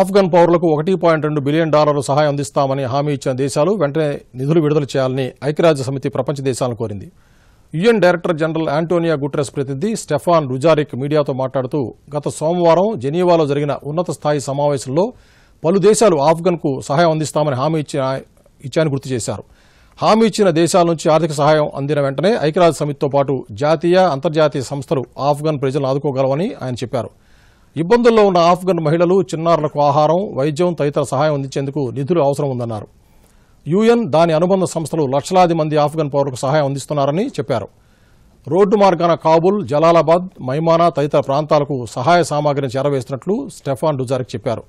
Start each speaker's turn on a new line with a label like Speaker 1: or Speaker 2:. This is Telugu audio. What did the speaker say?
Speaker 1: ఆఫ్ఘన్ పౌరులకు ఒకటి పాయింట్ రెండు బిలియన్ డాలర్లు సహాయం అందిస్తామని హామీ ఇచ్చిన దేశాలు వెంటనే నిధులు విడుదల చేయాలని ఐక్యరాజ్య సమితి ప్రపంచ దేశాలను కోరింది UN director general Antonio Guterres ప్రతినిధి స్టెఫాన్ రుజారిక్ మీడియాతో మాట్లాడుతూ గత సోమవారం జెనీవాలో జరిగిన ఉన్నత స్థాయి సమావేశంలో పలు దేశాలు ఆఫ్ఘన్కు సహాయం అందిస్తామని హామీ ఇచ్చిన ఇచ్చాయని గుర్తు చేశారు హామీ ఇచ్చిన దేశాల నుంచి ఆర్థిక సహాయం అందిన వెంటనే ఐక్యరాజ్య సమితితో పాటు జాతీయ అంతర్జాతీయ సంస్థలు ఆఫ్ఘన్ ప్రజలను ఆదుకోగలవని ఆయన చెప్పారు ఇబ్బందుల్లో ఉన్న ఆఫ్ఘన్ మహిళలు చిన్నారులకు ఆహారం వైద్యం తదితర సహాయం అందించేందుకు నిధులు అవసరం ఉందన్నారు యుఎన్ దాని అనుబంధ సంస్థలు లక్షలాది మంది ఆఫ్ఘన్ పౌరులకు సహాయం అందిస్తున్నారని చెప్పారు రోడ్డు మార్గాన కాబుల్ జలాలాబాద్ మైమానా తదితర ప్రాంతాలకు సహాయ సామాగ్రిని చేరవేస్తున్నట్లు స్టెఫాన్ డుజారిక్ చెప్పారు